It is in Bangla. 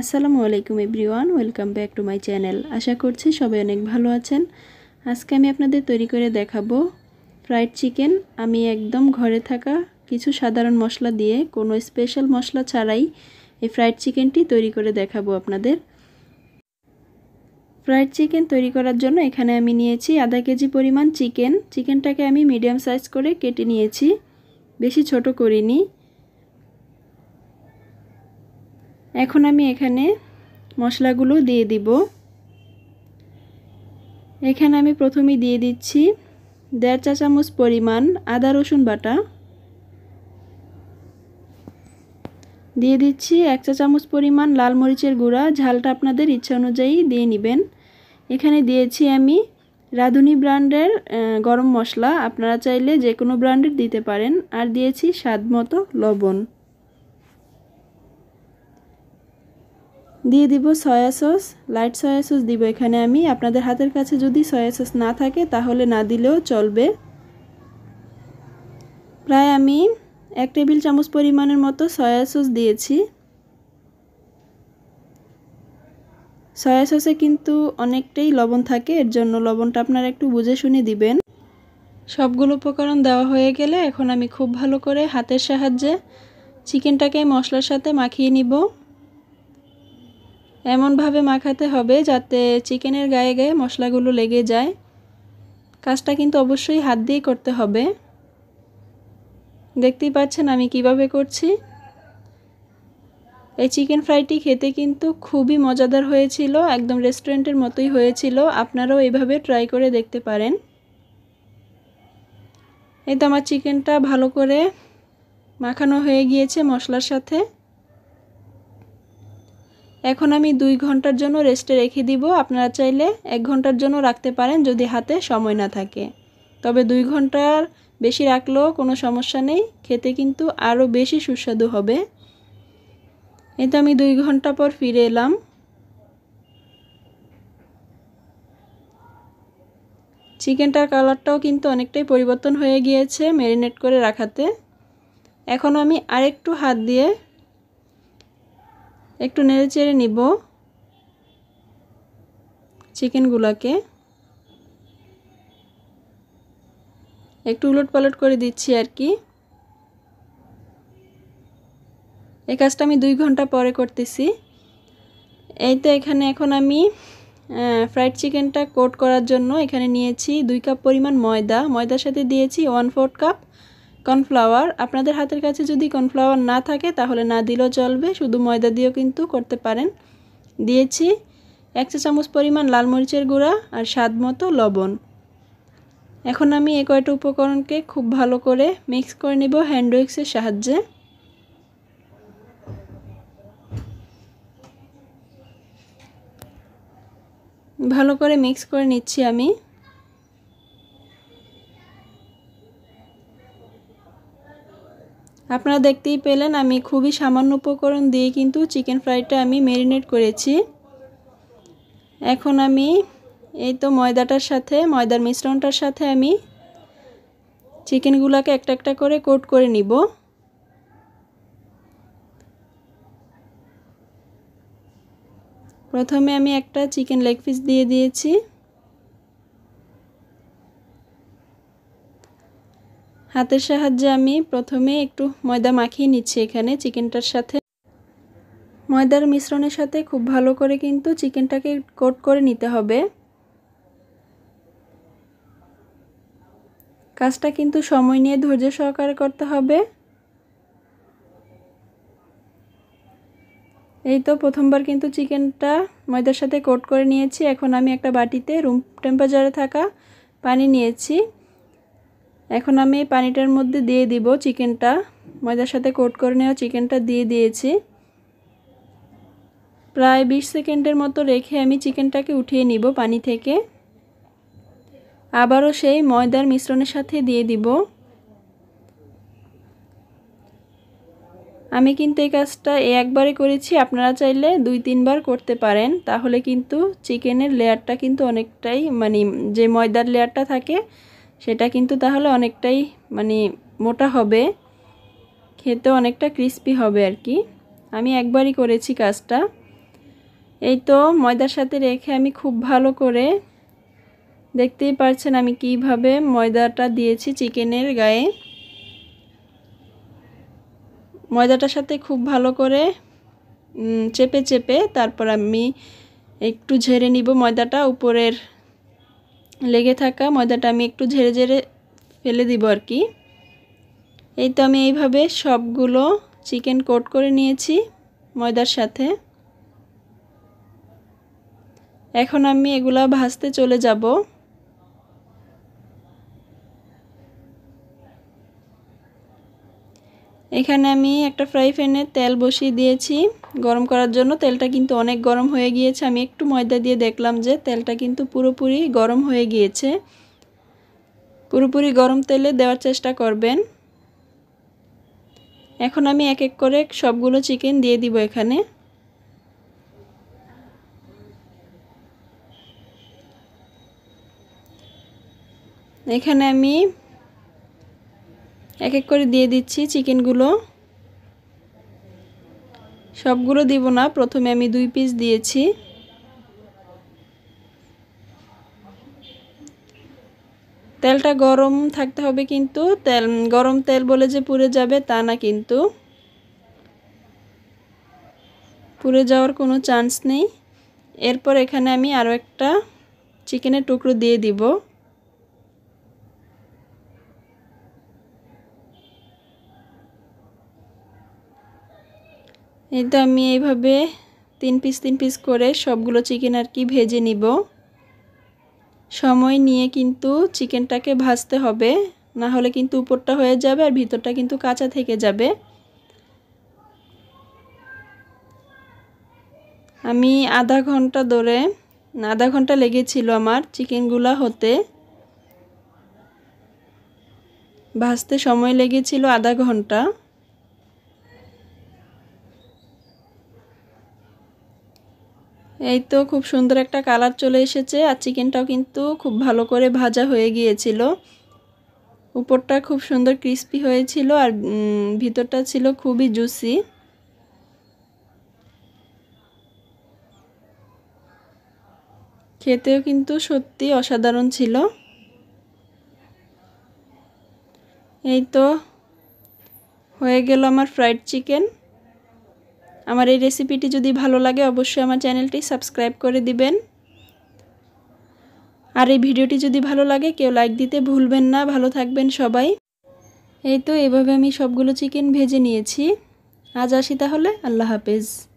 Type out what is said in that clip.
আসসালামু আলাইকুম everyone welcome back to my channel আশা করছি সবাই অনেক ভালো আছেন আজকে আমি আপনাদের তৈরি করে দেখাবো ফ্রাইড চিকেন আমি একদম ঘরে থাকা কিছু সাধারণ মশলা দিয়ে কোনো স্পেশাল মশলা ছাড়াই এই ফ্রাইড চিকেনটি তৈরি করে দেখাবো আপনাদের ফ্রাইড চিকেন তৈরি করার জন্য এখানে আমি নিয়েছি আধা কেজি পরিমাণ চিকেন চিকেনটাকে আমি মিডিয়াম সাইজ করে কেটে নিয়েছি বেশি ছোট করিনি এখন আমি এখানে মশলাগুলো দিয়ে দিব এখানে আমি প্রথমে দিয়ে দিচ্ছি দেড় চা চামচ পরিমাণ আদা রসুন বাটা দিয়ে দিচ্ছি এক চা চামচ পরিমাণ লাল মরিচের গুঁড়া ঝালটা আপনাদের ইচ্ছা অনুযায়ী দিয়ে নেবেন এখানে দিয়েছি আমি রাঁধুনি ব্র্যান্ডের গরম মশলা আপনারা চাইলে যে কোনো ব্র্যান্ডের দিতে পারেন আর দিয়েছি স্বাদ মতো লবণ দিয়ে দিব soya sauce light soya sauce দিব এখানে আমি আপনাদের হাতের কাছে যদি সয়া সস না থাকে তাহলে না দিলেও চলবে প্রায় আমি এক টেবিল চামচ পরিমাণের মতো সয়া সস দিয়েছি সয়া সসে কিন্তু অনেকটাই লবণ থাকে এর জন্য লবণটা আপনারা একটু বুঝে শুনে দিবেন সবগুলো উপকরণ দেওয়া হয়ে গেলে এখন আমি খুব ভালো করে হাতের সাহায্যে চিকেনটাকে মশলার সাথে মাখিয়ে নিব এমনভাবে মাখাতে হবে যাতে চিকেনের গায়ে গায়ে মশলাগুলো লেগে যায় কাজটা কিন্তু অবশ্যই হাত দিয়ে করতে হবে দেখতেই পাচ্ছেন আমি কিভাবে করছি এই চিকেন ফ্রাইটি খেতে কিন্তু খুবই মজাদার হয়েছিল একদম রেস্টুরেন্টের মতোই হয়েছিল আপনারাও এইভাবে ট্রাই করে দেখতে পারেন এই তো আমার চিকেনটা ভালো করে মাখানো হয়ে গিয়েছে মশলার সাথে এখন আমি দুই ঘন্টার জন্য রেস্টে রেখে দিব আপনারা চাইলে এক ঘন্টার জন্য রাখতে পারেন যদি হাতে সময় না থাকে তবে দুই ঘন্টার বেশি রাখলেও কোনো সমস্যা নেই খেতে কিন্তু আরও বেশি সুস্বাদু হবে এই তো আমি দুই ঘন্টা পর ফিরে এলাম চিকেনটার কালারটাও কিন্তু অনেকটাই পরিবর্তন হয়ে গিয়েছে ম্যারিনেট করে রাখাতে এখন আমি আরেকটু হাত দিয়ে একটু নেড়ে চেড়ে নিব চিকেনগুলোকে একটু উলট পালট করে দিচ্ছি আর কি এই কাজটা আমি দুই ঘন্টা পরে করতেছি এই তো এখানে এখন আমি ফ্রাইড চিকেনটা কোট করার জন্য এখানে নিয়েছি দুই কাপ পরিমাণ ময়দা ময়দার সাথে দিয়েছি ওয়ান ফোর্থ কাপ কর্নফ্লাওয়ার আপনাদের হাতের কাছে যদি কর্নফ্লাওয়ার না থাকে তাহলে না দিলেও চলবে শুধু ময়দা দিয়েও কিন্তু করতে পারেন দিয়েছি এক চা চামচ পরিমাণ লাল মরিচের গুঁড়া আর স্বাদ মতো লবণ এখন আমি এ কয়টা উপকরণকে খুব ভালো করে মিক্স করে নেব হ্যান্ড উইক্সের সাহায্যে ভালো করে মিক্স করে নিচ্ছি আমি আপনারা দেখতেই পেলেন আমি খুবই সামান্য উপকরণ দিয়ে কিন্তু চিকেন ফ্রাইটা আমি ম্যারিনেট করেছি এখন আমি এই তো ময়দাটার সাথে ময়দার মিশ্রণটার সাথে আমি চিকেনগুলোকে একটা একটা করে কোট করে নিব প্রথমে আমি একটা চিকেন লেগ পিস দিয়ে দিয়েছি হাতের সাহায্যে আমি প্রথমে একটু ময়দা মাখিয়ে নিচ্ছি এখানে চিকেনটার সাথে ময়দার মিশ্রণের সাথে খুব ভালো করে কিন্তু চিকেনটাকে কোট করে নিতে হবে কাজটা কিন্তু সময় নিয়ে ধৈর্য সহকারে করতে হবে এই তো প্রথমবার কিন্তু চিকেনটা ময়দার সাথে কোট করে নিয়েছি এখন আমি একটা বাটিতে রুম টেম্পারেচারে থাকা পানি নিয়েছি এখন আমি পানিটার মধ্যে দিয়ে দিব চিকেনটা ময়দার সাথে কোট করে নেওয়া চিকেনটা দিয়ে দিয়েছি প্রায় ২০ সেকেন্ডের মতো রেখে আমি চিকেনটাকে উঠিয়ে নিব পানি থেকে আবারও সেই ময়দার মিশ্রণের সাথে দিয়ে দিব আমি কিন্তু এই কাজটা একবারে করেছি আপনারা চাইলে দুই তিনবার করতে পারেন তাহলে কিন্তু চিকেনের লেয়ারটা কিন্তু অনেকটাই মানে যে ময়দার লেয়ারটা থাকে সেটা কিন্তু তাহলে অনেকটাই মানে মোটা হবে খেতে অনেকটা ক্রিস্পি হবে আর কি আমি একবারই করেছি কাজটা এই তো ময়দার সাথে রেখে আমি খুব ভালো করে দেখতেই পারছেন আমি কিভাবে ময়দাটা দিয়েছি চিকেনের গায়ে ময়দাটার সাথে খুব ভালো করে চেপে চেপে তারপর আমি একটু ঝেড়ে নিব ময়দাটা উপরের লেগে থাকা ময়দাটা আমি একটু ঝেড়ে ঝেড়ে ফেলে দিব আর কি এই তো আমি এইভাবে সবগুলো চিকেন কোট করে নিয়েছি ময়দার সাথে এখন আমি এগুলা ভাজতে চলে যাব এখানে আমি একটা ফ্রাই প্যানে তেল বসিয়ে দিয়েছি গরম করার জন্য তেলটা কিন্তু অনেক গরম হয়ে গিয়েছে আমি একটু ময়দা দিয়ে দেখলাম যে তেলটা কিন্তু পুরোপুরি গরম হয়ে গিয়েছে পুরোপুরি গরম তেলে দেওয়ার চেষ্টা করবেন এখন আমি এক এক করে সবগুলো চিকেন দিয়ে দিব এখানে এখানে আমি এক এক করে দিয়ে দিচ্ছি চিকেনগুলো সবগুলো দিব না প্রথমে আমি দুই পিস দিয়েছি তেলটা গরম থাকতে হবে কিন্তু তেল গরম তেল বলে যে পুড়ে যাবে তা না কিন্তু পুড়ে যাওয়ার কোনো চান্স নেই এরপর এখানে আমি আরও একটা চিকেনের টুকরো দিয়ে দিব এই তো আমি এইভাবে তিন পিস তিন পিস করে সবগুলো চিকেন আর কি ভেজে নিব সময় নিয়ে কিন্তু চিকেনটাকে ভাজতে হবে না হলে কিন্তু উপরটা হয়ে যাবে আর ভিতরটা কিন্তু কাঁচা থেকে যাবে আমি আধা ঘন্টা ধরে আধা ঘন্টা লেগেছিল আমার চিকেনগুলা হতে ভাজতে সময় লেগেছিল আধা ঘন্টা এই তো খুব সুন্দর একটা কালার চলে এসেছে আর চিকেনটাও কিন্তু খুব ভালো করে ভাজা হয়ে গিয়েছিল উপরটা খুব সুন্দর ক্রিস্পি হয়েছিল আর ভিতরটা ছিল খুবই জুসি খেতেও কিন্তু সত্যি অসাধারণ ছিল এই তো হয়ে গেল আমার ফ্রাইড চিকেন আমার এই রেসিপিটি যদি ভালো লাগে অবশ্যই আমার চ্যানেলটি সাবস্ক্রাইব করে দিবেন আর এই ভিডিওটি যদি ভালো লাগে কেউ লাইক দিতে ভুলবেন না ভালো থাকবেন সবাই এই তো এভাবে আমি সবগুলো চিকেন ভেজে নিয়েছি আজ আসি তাহলে আল্লাহ হাফেজ